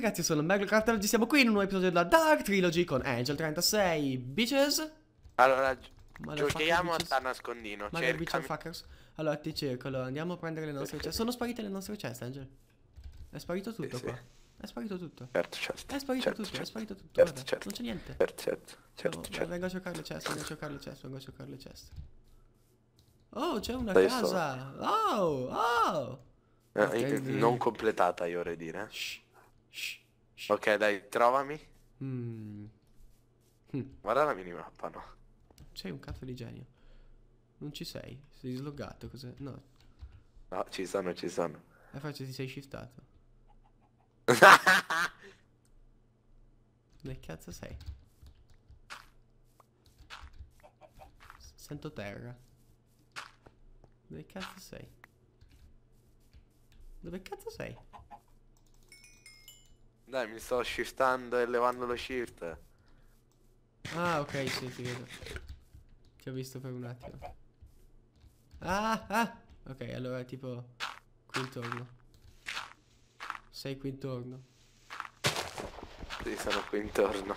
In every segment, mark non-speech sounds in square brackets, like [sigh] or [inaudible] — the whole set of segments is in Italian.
ragazzi, sono Merlo oggi siamo qui in un nuovo episodio della Dark Trilogy con Angel36, bitches Allora, giochiamo a nascondino, Magari bitches fuckers Allora, ti cerco, allora, andiamo a prendere le nostre ceste cioè, Sono sparite le nostre ceste, Angel È sparito tutto sì, qua sì. È sparito tutto Certo, certo È sparito certo, tutto, certo, è sparito tutto certo, Guarda, certo, non c'è niente Certo, certo, certo, no, certo. Vengo a giocare le ceste, vengo a giocare le ceste, vengo a giocare le ceste Oh, c'è una Dai, casa so. Oh, oh eh, non completata, io vorrei dire Shh. Ok, dai, trovami. Mm. Hm. Guarda la minimappa, no? Sei un cazzo di genio. Non ci sei. Sei sloggato, cos'è? No. No, ci sono, ci sono. E faccio ti sei shiftato. [laughs] Dove cazzo sei? Sento terra. Dove cazzo sei? Dove cazzo sei? Dai, mi sto shiftando e levando lo shift. Ah, ok, sì, ti vedo. Ti ho visto per un attimo. Ah, ah! Ok, allora tipo qui intorno. Sei qui intorno. Sì, sono qui intorno.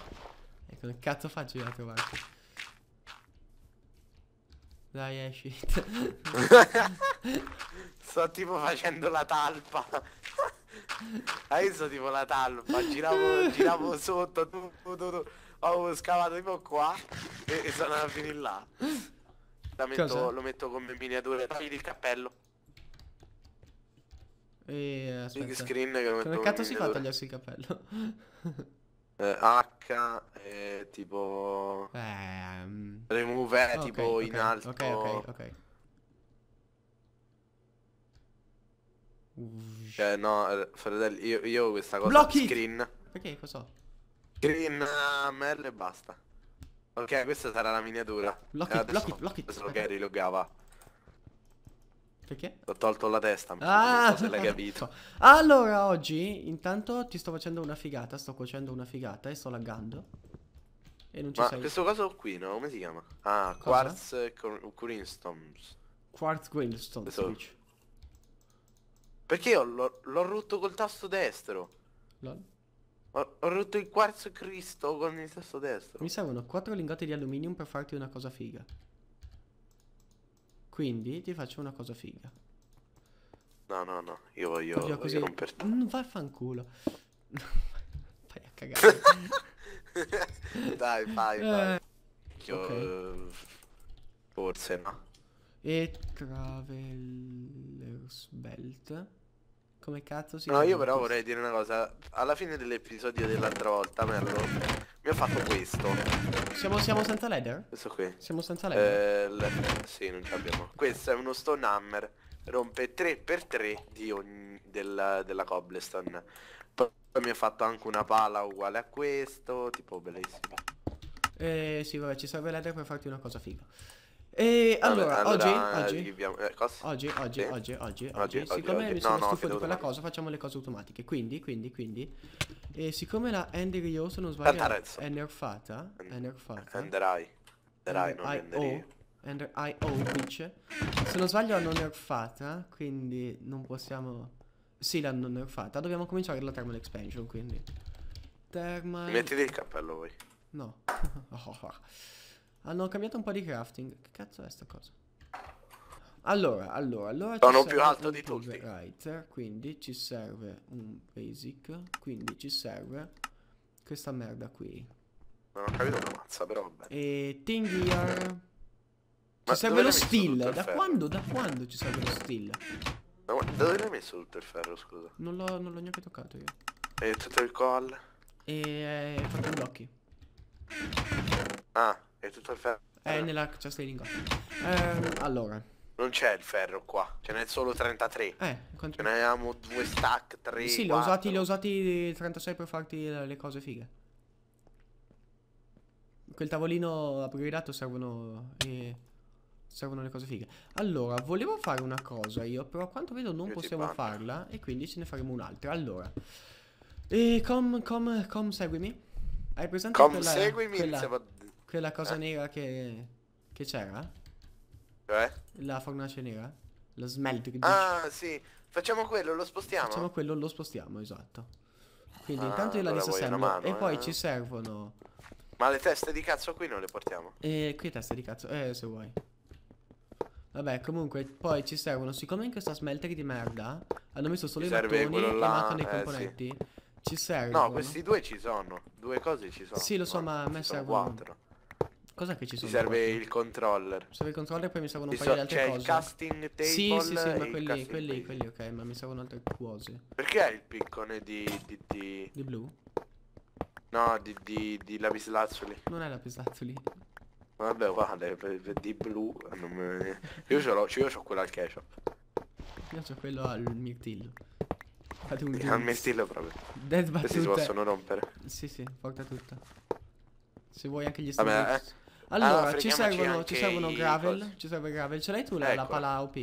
Ecco, che cazzo faccio io a trovarti? Dai, esci. [laughs] sto tipo facendo la talpa. [laughs] Adesso ah, tipo la talpa, giravo, giravo [laughs] sotto, tu, tu, tu, ho scavato tipo qua e, e sono andato a finire là. Metto, lo metto come miniatura, togli il cappello. E Big screen che lo metto Come cazzo si fa a tagliarsi il cappello? Eh, H eh, tipo... Eh, um... Remove è eh, okay, tipo okay, in alto. Ok, ok, ok. Cioè, no, eh, fratello, io, io questa cosa... Blocchi! Screen. Perché? Cosa? Green a eh, merle e basta. Ok, questa sarà la miniatura. Lock blocchi, blocchi. it, lock it. Solo Gary Perché? Ho tolto la testa, ah, non so ah, se l'hai [laughs] capito. Allora, oggi, intanto ti sto facendo una figata, sto cuocendo una figata e sto laggando. E non ci Ma sei. questo coso qui, no? Come si chiama? Ah, Cosa? Quartz eh, Cor Greenstones. Quartz Greenstones, perché io l'ho rotto col tasto destro. Lol. Ho, ho, rotto il quarzo cristo con il tasto destro. Mi servono 4 lingotti di alluminio per farti una cosa figa. Quindi ti faccio una cosa figa. No, no, no, io voglio, voglio così... romperti. Mm, vai a fanculo. [laughs] Vai a cagare. [laughs] Dai, vai, vai. Eh, io, okay. Forse no. E Traveler's Belt. Come cazzo si No, io però questo? vorrei dire una cosa. Alla fine dell'episodio dell'altra volta, Merlo, mi ha fatto questo. Siamo, siamo senza leather? Questo qui. Siamo senza leather? Eh, Sì, non ce l'abbiamo. Questo è uno stone hammer. Rompe 3x3 di ogni... della, della cobblestone. Poi mi ha fatto anche una pala uguale a questo. Tipo bellissimo. Eh sì, vabbè, ci serve leather per farti una cosa figa. E allora, allora oggi, oggi, eh, oggi, oggi, sì. oggi, oggi, oggi, oggi, siccome oggi. mi sono no, stufo no, di quella cosa, facciamo le cose automatiche. Quindi, quindi, quindi, e siccome la Ender Io, se non sbaglio, è nerfata, è nerfata. Ender Eye. Ender Eye, non Ender Ender Eye, oh, bitch. Se non sbaglio l'hanno nerfata, quindi non possiamo... Sì, l'hanno nerfata. Dobbiamo cominciare la Thermal Expansion, quindi. Thermal... Mettiti il cappello voi. No. [laughs] oh. oh. Hanno cambiato un po' di crafting. Che cazzo è sta cosa? Allora, allora, allora Sono più alto di tutti. Writer, quindi ci serve un basic, quindi ci serve questa merda qui. Non ho capito una mazza, però vabbè. E thing here. Ci serve lo steel. Da quando? Da quando ci serve lo steel? Da dove l'hai messo tutto il ferro, scusa? Non l'ho, non l'ho neanche toccato io. E tutto il call? E eh, fatto blocchi. Ah. È tutto il ferro. È nella chest eh, allora. Non c'è il ferro qua, ce n'è solo 33. Eh, quanti... Ce n'avevamo due stack, 3. Sì, li ho, usati, li usati 36 per farti le cose fighe. Quel tavolino upgradato servono. E eh, servono le cose fighe. Allora, volevo fare una cosa io, però a quanto vedo non io possiamo farla. E quindi ce ne faremo un'altra. Allora. E eh, come, come, com, seguimi. Hai presente com, quella, seguimi, quella... Quella cosa eh. nera che, che c'era? Cioè? La fornace nera? Lo smelt. Ah, sì. Facciamo quello, lo spostiamo. Facciamo quello, lo spostiamo, esatto. Quindi ah, intanto io la disassemblo mano, e eh. poi ci servono... Ma le teste di cazzo qui non le portiamo? Eh, qui teste di cazzo, eh, se vuoi. Vabbè, comunque, poi ci servono, siccome in questa smeltery di merda hanno messo solo ci i mattoni e la mancano i componenti, eh, sì. ci servono... No, questi due ci sono, due cose ci sono. Sì, lo so, ma, ma a me servono... Quattro. Cosa che ci sono? Ti serve il controller. Mi serve il controller e poi mi servono un paio so, di altre cose. C'è il casting table. Sì, sì, sì, ma quelli, quelli, quelli, ok, ma mi servono altre cose. Perché hai il piccone di... di, di... di blu? No, di, di, di lapislazzuli. Non è lapislazzuli. Vabbè, guarda, di blu me... Io ce l'ho, io ho quello al ketchup. Io ho quello al mirtillo. Fate un Al mirtillo proprio. Dead battuta. Questi si possono rompere. Sì, sì, porta tutta. Se vuoi anche gli stessi. Allora, allora ci, servono, ci servono Gravel. Ci serve Gravel. Ce l'hai tu la, ecco. la pala OP?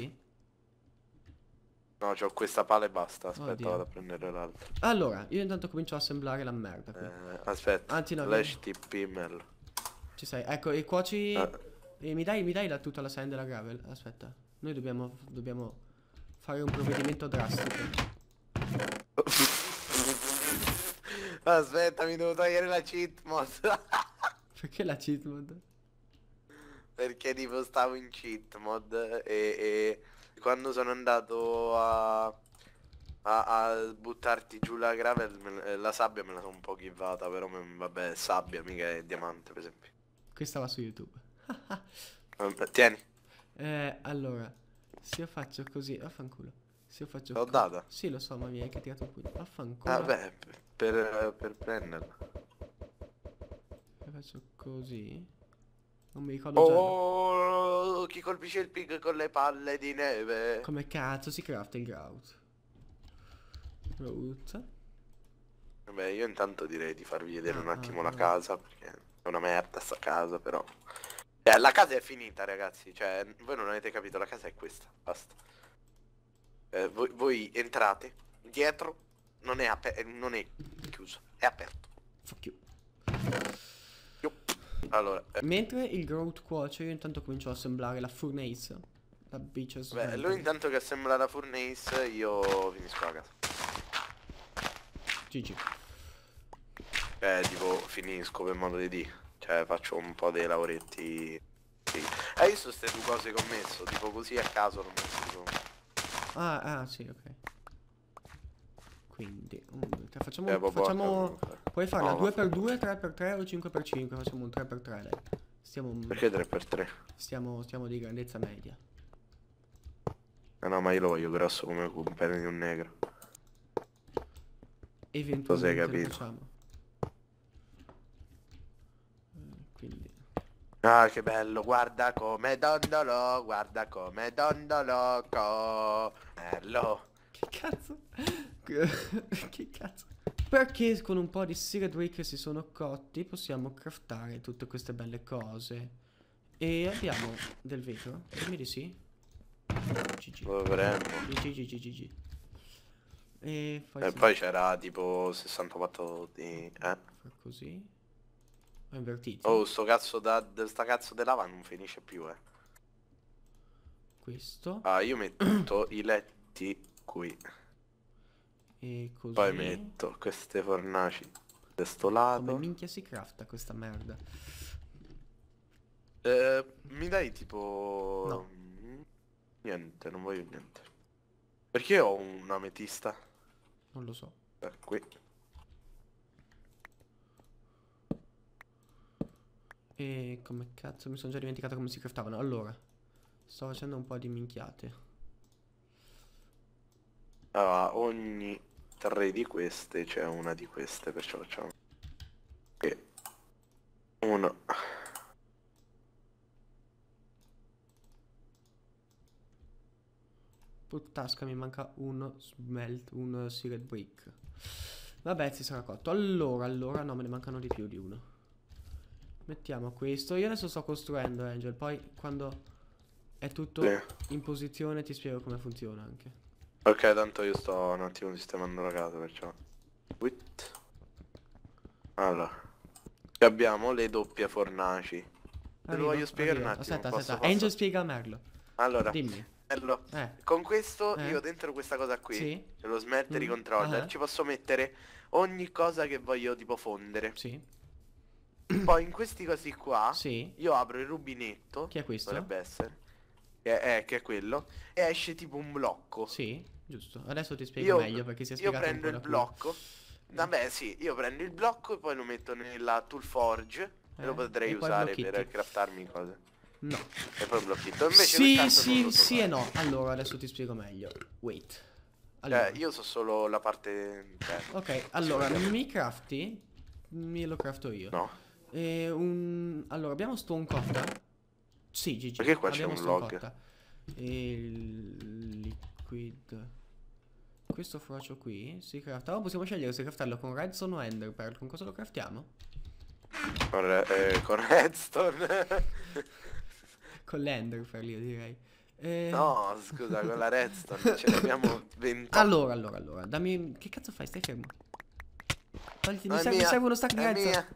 No, c'ho questa pala e basta. Aspetta, Oddio. vado a prendere l'altra. Allora, io intanto comincio a assemblare la merda. Eh, aspetta, Anzi, no, slash tp mel. Ci sei, ecco, e cuoci... Ah. E mi dai, mi dai la, tutta la sand e la gravel? Aspetta, noi dobbiamo, dobbiamo fare un provvedimento drastico. [laughs] Aspetta, mi devo togliere la cheat mod. [laughs] Perché la cheat mod? perché tipo stavo in cheat mod e, e quando sono andato a, a, a, buttarti giù la gravel, me, la sabbia me la sono un po' ghivata, però me, vabbè sabbia mica è diamante per esempio. Questa va su YouTube. [laughs] Tieni. Eh, allora, se io faccio così, affanculo. Se io faccio L'ho data? Sì, lo so, ma mi hai anche tirato un pugno. Affanculo. Vabbè, per, per prenderla. faccio così. Non mi ricordo già. Oh, chi colpisce il pig con le palle di neve. Come cazzo si crafta il grout? Grout. Beh, io intanto direi di farvi vedere ah, un ah, attimo ah, la casa, perché è una merda sta casa, però. Eh, la casa è finita, ragazzi, cioè, voi non avete capito, la casa è questa, basta. Eh, voi, voi, entrate, dietro, non è, non è chiuso, è aperto. Fuck you. Allora, eh. Mentre il Grout cuoce, io intanto comincio a assemblare la furnace. La bitches. Beh, lui intanto che assembla la furnace, io finisco la casa. GG. Eh, tipo, finisco per modo di dire. Cioè, faccio un po' dei lavoretti... Sì. Hai eh, visto queste due cose che ho messo? Tipo così a caso l'ho messo tipo... Ah, ah, sì, ok. Quindi, um, facciamo... Eh, papà, facciamo... Papà Puoi farla 2x2, 3x3 o 5x5. Facciamo un 3x3 dai. Stiamo... Perché 3x3? Stiamo, stiamo di grandezza media. No, eh no, ma io lo voglio grosso come un pene di un negro. Eventualmente lo, hai capito? Eh, quindi... Ah, che bello, guarda come dondolo, guarda come dondolo, co... Bello cazzo? [laughs] che cazzo? Perché con un po' di seed che si sono cotti possiamo craftare tutte queste belle cose. E abbiamo del vetro? Dimmi di sì. GG. Lo avremmo. GG, GG, GG. E, e poi c'era tipo 64 di... Eh? Così. Ho invertito. Oh, sto cazzo da... Sta cazzo di lava non finisce più, eh. Questo. Ah, io metto i letti qui. E così... Poi metto queste fornaci da questo lato. Come minchia si crafta questa merda? Eh, mi dai tipo... No. Niente, non voglio niente. Perché ho un'ametista? Non lo so. per eh, qui. E come cazzo mi sono già dimenticato come si craftavano. Allora, sto facendo un po' di minchiate. Allora, ogni tre di queste c'è una di queste, perciò facciamo... E uno... Tasca mi manca uno smelt, un sealed brick. Vabbè, si sarà cotto. Allora, allora, no, me ne mancano di più di uno. Mettiamo questo. Io adesso sto costruendo, Angel. Poi, quando è tutto in posizione, ti spiego come funziona anche. Ok, tanto io sto un attimo sistemando la casa perciò. Wit. Allora. Che abbiamo le doppie fornaci. Te lo voglio spiegare arrivo. un attimo. Aspetta, posso, aspetta. Angel spiega a Merlo. Allora. Dimmi. Merlo. Eh. Con questo eh. io dentro questa cosa qui. Sì. C'è lo smeltery mm. controller. Uh eh. -huh. Ci posso mettere ogni cosa che voglio tipo fondere. Sì. Poi in questi cosi qua sì. Io apro il rubinetto Chi è questo? Dovrebbe essere che eh, eh, è, che è quello. E esce tipo un blocco. Sì, giusto. Adesso ti spiego io, meglio perché si è spiegato Io prendo il blocco. Mm. Vabbè, sì, io prendo il blocco e poi lo metto nella tool forge. Eh, e lo eh, potrei e usare per craftarmi cose. No. E poi un blocchetto. Invece sì, sì, sì e no. Allora, adesso ti spiego meglio. Wait. Allora. Eh, io so solo la parte interna. Ok, allora mi crafti. Me lo crafto io. No. E un... Allora, abbiamo stone coffer. Sì, GG. Perché qua c'è un log? E Il liquid. Questo frocio qui si crafta. Oh, possiamo scegliere se craftarlo con redstone o enderpearl. Con cosa lo craftiamo? Con, eh, con redstone. [laughs] con l'enderpearl io direi. Eh... No, scusa, con la redstone ce l'abbiamo abbiamo [laughs] 20. Allora, allora, allora, dammi... Che cazzo fai? Stai fermo. Togliti, mi, serve, mi serve uno stack di redstone.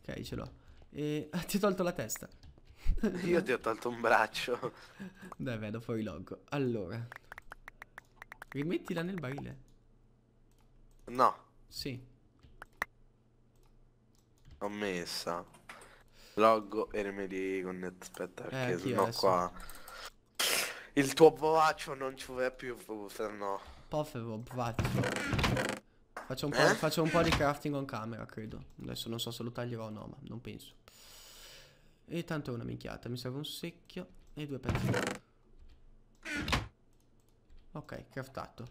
Ok, ce l'ho. E... [laughs] Ti ho tolto la testa. Io ti ho tolto un braccio. Dai, vedo fuori logo. Allora. Rimettila nel barile. No. Sì. L'ho messa. Logo e rimedi con Aspetta, eh, perché eh, sennò adesso? qua... Il tuo bovaccio non ci vuole più, se no. Povero bovaccio. Faccio un, eh? faccio un po' di crafting on camera, credo. Adesso non so se lo taglierò o no, ma non penso. E tanto è una minchiata. Mi serve un secchio e due pezzi. Ok, craftato.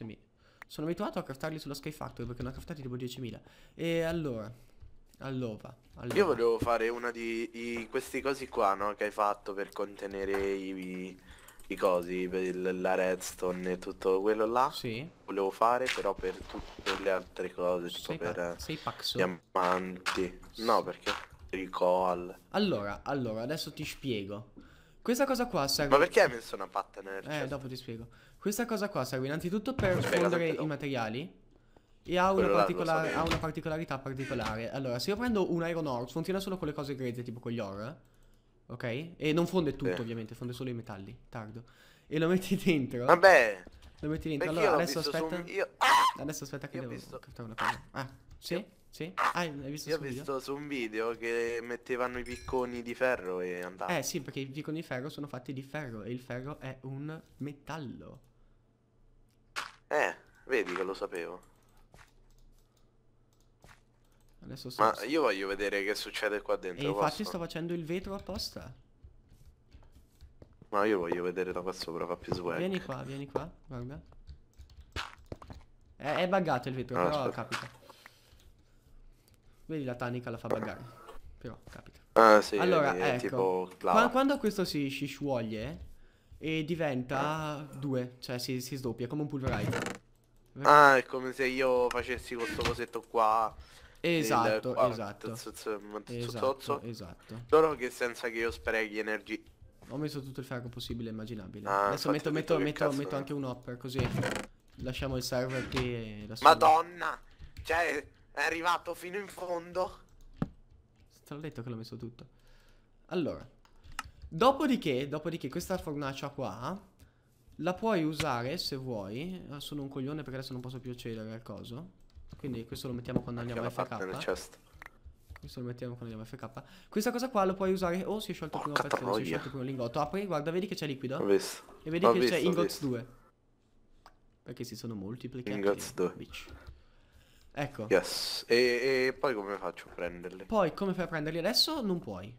Mi... Sono abituato a craftarli sulla Sky Factory perché ne ho craftati tipo 10.000. E allora, allora, allora, Io volevo fare una di i, questi cosi qua, no? Che hai fatto per contenere i, i, i cosi, per la redstone e tutto quello là. Sì. Volevo fare però per tutte le altre cose, tipo sei per sei paxo. diamanti. No, perché? recall. Allora, allora, adesso ti spiego. Questa cosa qua serve... Ma perché hai messo una patta pattener? Eh, dopo ti spiego. Questa cosa qua serve innanzitutto per fondere i materiali. E ha una, particolar ha una, particolarità particolare. Allora, se io prendo un Iron Ore, funziona solo con le cose grezze, tipo con gli ore. Ok? E non fonde tutto, eh. ovviamente, fonde solo i metalli. Tardo. E lo metti [laughs] dentro. Vabbè. Lo metti dentro. allora, adesso aspetta. Su... Io... Ah! Adesso aspetta che io devo captare una cosa. Ah, sì? Io... Sì? Ah, hai visto Io ho visto su un video che mettevano i picconi di ferro e andavano. Eh sì, perché i picconi di ferro sono fatti di ferro e il ferro è un metallo. Eh, vedi che lo sapevo. Adesso sto... Ma io voglio vedere che succede qua dentro. E infatti posso? sto facendo il vetro apposta. Ma io voglio vedere da qua sopra, fa più swag. Vieni qua, vieni qua, guarda. È, è buggato il vetro, no, però aspetta. capita. Vedi la tanica la fa buggare. Però capita. Ah sì, allora, è ecco, tipo lava. Quando questo si, si scioglie e diventa due, cioè si, si sdoppia come un pulverizer. Ah, è come se io facessi questo cosetto qua. Esatto, il, qua, esatto. Esatto, esatto. Solo che senza che io sprechi energia. Ho messo tutto il ferro possibile e immaginabile. Ah, Adesso metto, metto, metto, metto anche un hopper così lasciamo il server qui la Madonna! Cioè, è arrivato fino in fondo. Te l'ho detto che l'ho messo tutto. Allora. Dopodiché, dopodiché questa fornacia qua la puoi usare se vuoi. Ah, sono un coglione perché adesso non posso più accedere al coso. Quindi questo lo mettiamo quando andiamo a FK. Questo lo mettiamo quando andiamo a FK. Questa cosa qua lo puoi usare o oh, si è sciolto il primo pezzo, si è sciolto il primo lingotto. Apri, guarda, vedi che c'è liquido? Ho visto. E vedi ho che c'è ingots 2. Perché si sono moltiplicati. Ingots 2. Bitch. Ecco. Yes. E, e, poi come faccio a prenderli? Poi come fai a prenderli adesso? Non puoi.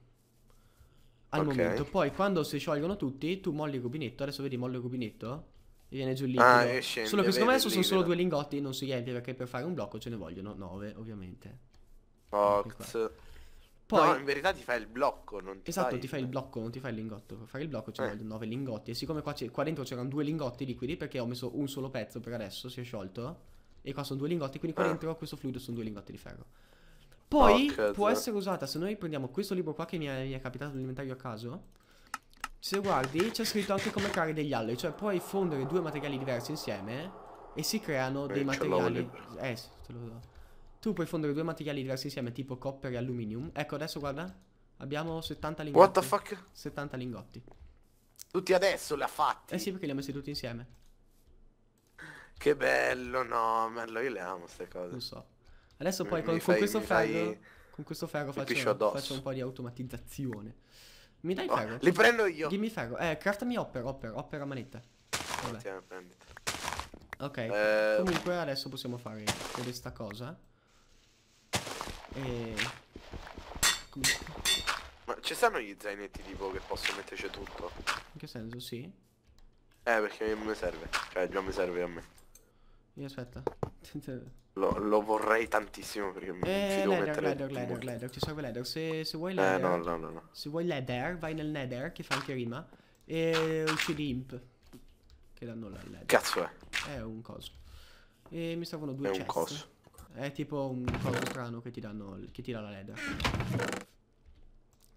Al okay. momento. Poi quando si sciolgono tutti, tu molli il rubinetto. Adesso vedi, molli il rubinetto. E viene giù lì. Ah, e scende, Solo che secondo me sono solo due lingotti. Non si riempie perché per fare un blocco ce ne vogliono 9, ovviamente. Ox. Poi, no, in verità ti fai il blocco, non ti Esatto, fai... ti fai il blocco, non ti fai il lingotto. Per fare il blocco ci eh. vogliono 9 lingotti. E siccome qua, qua dentro c'erano due lingotti liquidi, perché ho messo un solo pezzo per adesso, si è sciolto. E qua sono due lingotti, quindi qua ah. dentro questo fluido sono due lingotti di ferro. Poi okay, può essere usata, se noi prendiamo questo libro qua che mi è, mi è capitato nell'inventario a caso, se guardi c'è scritto anche come creare degli alloi, cioè puoi fondere due materiali diversi insieme e si creano Beh, dei materiali... Eh, te lo do. Tu puoi fondere due materiali diversi insieme, tipo copper e alluminum. Ecco, adesso guarda, abbiamo 70 lingotti. What the fuck? 70 lingotti. Tutti adesso li ha fatti? Eh sì, perché li ha messi tutti insieme. Che bello, no, bello, io le amo queste cose. Non so. Adesso poi mi, con, mi fai, questo ferro, fai... con questo ferro faccio, faccio, un po' di automatizzazione. Mi dai oh, ferro? Li prendo io. Dimmi ferro. Eh, craftami opera, opera, opera manetta. Vabbè. Tieni, Ok, eh... comunque adesso possiamo fare questa cosa. E... Ma ci stanno gli zainetti tipo che posso metterci tutto? In che senso, sì? Eh, perché non mi serve. Cioè, già mi serve a me. Io aspetta. [laughs] Lo, lo, vorrei tantissimo perché mi eh, ci devo nether, mettere nether, ti serve nether. Se, se vuoi nether, eh, no, no, no, no. se vuoi nether, vai nel nether che fa anche rima e uccidi imp che danno la nether. Cazzo è? È un coso. E mi servono due è chest. È un coso. È tipo un coso strano che ti danno che tira la nether.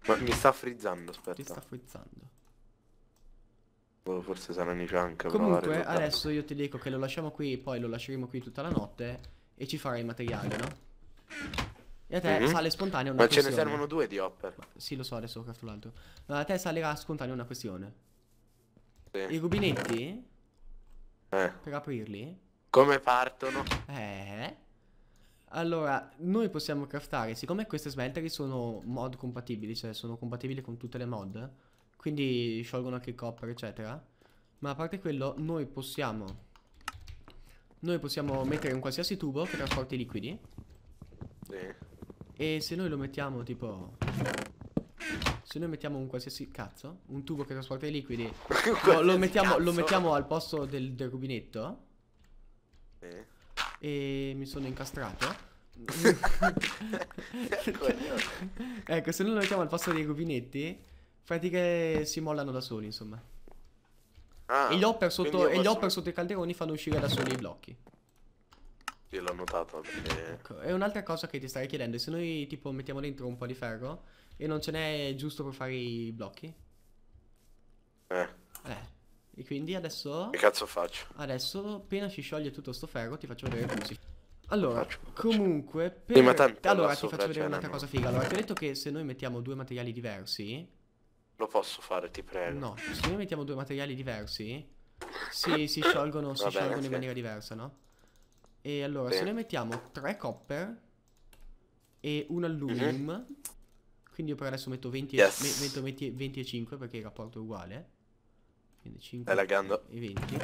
Ma mi sta frizzando, aspetta. Ti sta frizzando. Boh, forse saranno i chunk. Comunque, adesso io ti dico che lo lasciamo qui, poi lo lasceremo qui tutta la notte e ci farai il materiale, no? E a te mm -hmm. sale spontanea una Ma questione. Ma ce ne servono due di hopper. Sì, lo so, adesso ho crafto l'altro. Ma a te salirà spontanea una questione. Sì. I rubinetti? Eh. Per aprirli? Come partono? Eh... Allora, noi possiamo craftare, siccome queste smeltery sono mod compatibili, cioè sono compatibili con tutte le mod, quindi sciolgono anche il copper eccetera Ma a parte quello noi possiamo Noi possiamo mettere un qualsiasi tubo che trasporti i liquidi eh. E se noi lo mettiamo tipo Se noi mettiamo un qualsiasi cazzo Un tubo che trasporta i liquidi [laughs] no, lo, mettiamo, lo, mettiamo, al posto del, del rubinetto eh. E mi sono incastrato [laughs] [laughs] ecco, se noi lo mettiamo al posto dei rubinetti Pratiche si mollano da soli, insomma. Ah, e gli hopper sotto, posso... sotto, i calderoni fanno uscire da soli i blocchi. Io l'ho notato. Perché... Ecco. E un'altra cosa che ti starei chiedendo, se noi tipo mettiamo dentro un po' di ferro e non ce n'è giusto per fare i blocchi? Eh. Eh. E quindi adesso... Che cazzo faccio? Adesso, appena si scioglie tutto sto ferro, ti faccio vedere come si... Allora, faccio, comunque... Per... Sì, allora, ti faccio vedere un'altra cosa figa. Allora, ti ho detto che se noi mettiamo due materiali diversi lo posso fare, ti prego. No, se noi mettiamo due materiali diversi, si, si sciolgono, si bene, sciolgono sì. in maniera diversa, no? E allora, Beh. se noi mettiamo tre copper e un alluminum, mm -hmm. quindi io per adesso metto 20, yes. e, metto 20, 20 e 5 perché il rapporto è uguale. Quindi 5 Elegando. e 20.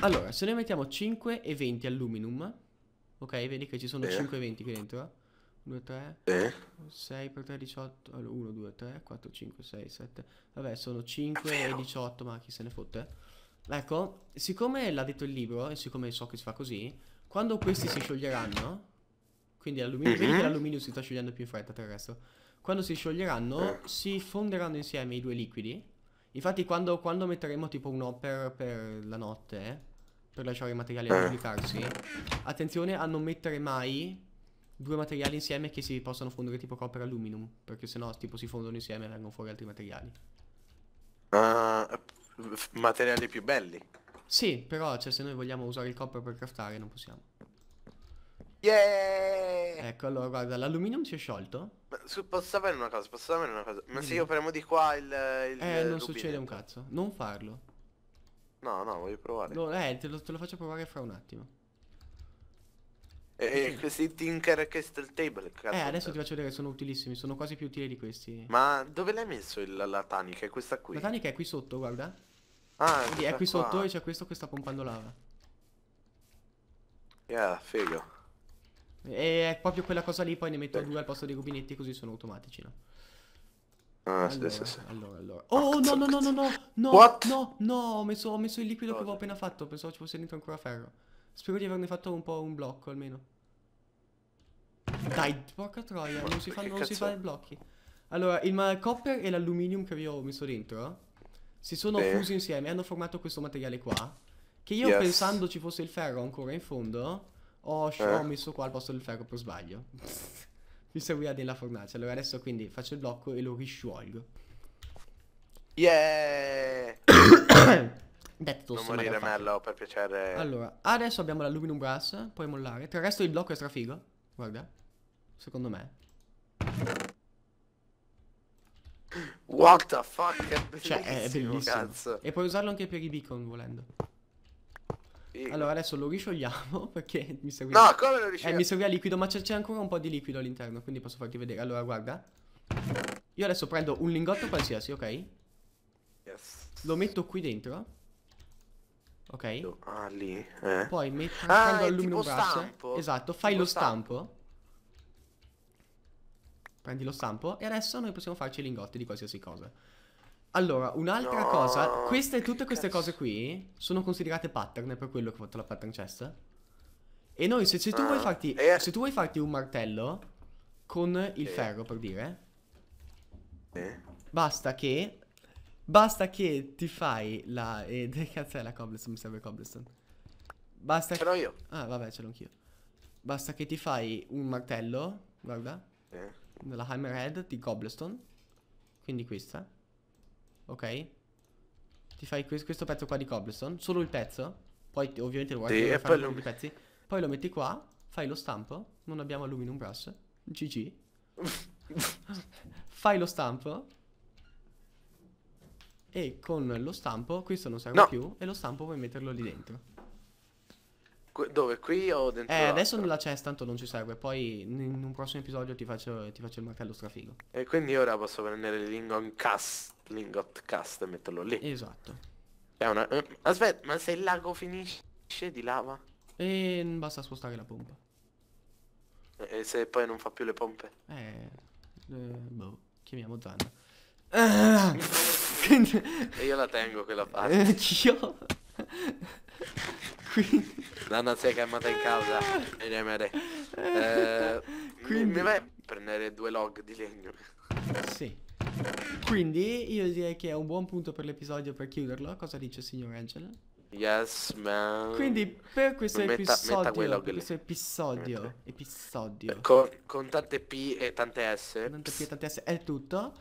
Allora, se noi mettiamo 5 e 20 alluminum, ok, vedi che ci sono Beh. 5 e 20 qui dentro. 2, 3, eh? 6 per 3, 18, 1, 2, 3, 4, 5, 6, 7, vabbè sono 5 e 18, ma chi se ne fotte? Ecco, siccome l'ha detto il libro e siccome so che si fa così, quando questi si scioglieranno, quindi l'alluminio, mm-hmm. vedi che l'alluminio si sta sciogliendo più in fretta del resto, quando si scioglieranno eh. si fonderanno insieme i due liquidi, infatti quando, quando metteremo tipo un hopper per la notte, per lasciare i materiali a eh. pubblicarsi, attenzione a non mettere mai due materiali insieme che si possono fondere tipo copper alluminum, perché sennò tipo si fondono insieme e vengono fuori altri materiali. Uh, materiali più belli. Sì, però cioè, se noi vogliamo usare il copper per craftare non possiamo. Yeah! Ecco, allora guarda, l'alluminum si è sciolto. Ma, su, posso sapere una cosa, posso sapere una cosa. Ma mm. se io premo di qua il... il eh, non succede un cazzo. Non farlo. No, no, voglio provare. No, eh, te lo, te lo faccio provare fra un attimo. E eh, eh, questi Tinker e Castle Table. Cazzo eh, adesso ti faccio vedere che sono utilissimi, sono quasi più utili di questi. Ma dove l'hai messo il, la tanica? È questa qui. La tanica è qui sotto, guarda. Ah, Quindi è qui qua. sotto e c'è questo che sta pompando lava. Yeah, figo. E è proprio quella cosa lì, poi ne metto eh. due al posto dei rubinetti così sono automatici, no? Ah, allora, sì, sì, sì. Allora, allora. oh ah, no, no, no, no, no, no, What? no, no, ho messo, ho messo il liquido oh, che avevo appena fatto, pensavo ci fosse dentro ancora ferro. Spero di averne fatto un po' un blocco almeno. Dai, porca troia, non si, fanno, non si blocchi. Allora, il copper e l'aluminium che vi ho messo dentro si sono Beh. fusi insieme e hanno formato questo materiale qua. Che io yes. pensando ci fosse il ferro ancora in fondo, ho, eh. ho messo qua al posto del ferro per sbaglio. [laughs] Mi serviva della fornace. Allora adesso quindi faccio il blocco e lo risciolgo. Yeah! [coughs] [coughs] That non morire Mello per piacere Allora adesso abbiamo l'aluminum brass Puoi mollare Tra il resto il blocco è strafigo Guarda Secondo me What the fuck È cioè, è bellissimo. Cazzo. E puoi usarlo anche per i beacon volendo Figo. Allora adesso lo risciogliamo [laughs] perché mi serviva No come lo risciogliamo? Eh mi serviva liquido ma c'è ancora un po' di liquido all'interno Quindi posso farti vedere Allora guarda Io adesso prendo un lingotto qualsiasi ok? Yes. Lo metto qui dentro Ok. ah, lì. Eh. Poi metti ah, all'alluminio braccio. Esatto, fai tipo lo stampo. stampo. Prendi lo stampo e adesso noi possiamo farci i lingotti di qualsiasi cosa. Allora, un'altra no, cosa, queste, tutte queste cazzo. cose qui sono considerate pattern, per quello che ho fatto la pattern chest. E noi, se, se, tu, ah, vuoi farti, eh. se tu, vuoi farti, un martello con il eh. ferro, per dire, eh. basta che Basta che ti fai la... Eh, che [laughs] cazzo è la cobblestone? Mi serve cobblestone. Basta ce l'ho io. Ah, vabbè, ce l'ho anch'io. Basta che ti fai un martello, guarda. Eh. hammerhead di cobblestone. Quindi questa. Ok. Ti fai que questo pezzo qua di cobblestone, solo il pezzo. Poi ovviamente lo guardi sì, e poi lo... i pezzi. Poi lo metti qua, fai lo stampo. Non abbiamo aluminum brush. GG. [laughs] fai lo stampo e con lo stampo, questo non serve no. più, e lo stampo puoi metterlo lì dentro. dove? Qui o dentro? Eh, adesso nella cesta tanto non ci serve. Poi in un prossimo episodio ti faccio, ti faccio il martello strafigo. E quindi ora posso prendere il lingon cast, lingot cast e metterlo lì. Esatto. Una... Eh, aspetta, ma se il lago finisce di lava? E basta spostare la pompa. E se poi non fa più le pompe? Eh, eh boh, chiamiamo Zanna. Ah! [laughs] Quindi... E io la tengo quella parte. Eh, anch'io. Quindi... Nanna si è chiamata in causa. Eh, eh, eh Quindi... Mi vai a prendere due log di legno. Sì. Quindi io direi che è un buon punto per l'episodio per chiuderlo. Cosa dice il signor Angel? Yes, man. Quindi per questo metta, episodio, metta per questo episodio, episodio. Con, con, tante P e tante S. Tante P e tante S è tutto.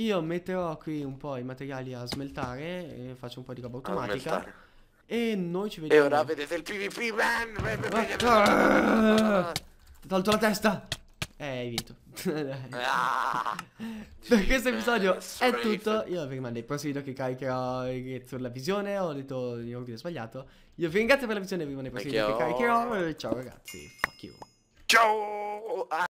Io metterò qui un po' i materiali a smeltare, faccio un po' di roba automatica. E noi ci vediamo. E ora vedete il PvP man! Ah, ah, ah. Ti tolto la testa! Eh, hai vinto. [laughs] per questo episodio è tutto. Io vi rimando dei prossimi video che caricherò sulla visione, ho detto in ordine sbagliato. Io vi ringrazio per la visione vi rimando dei prossimi video che caricherò. Ciao ragazzi, fuck you. Ciao!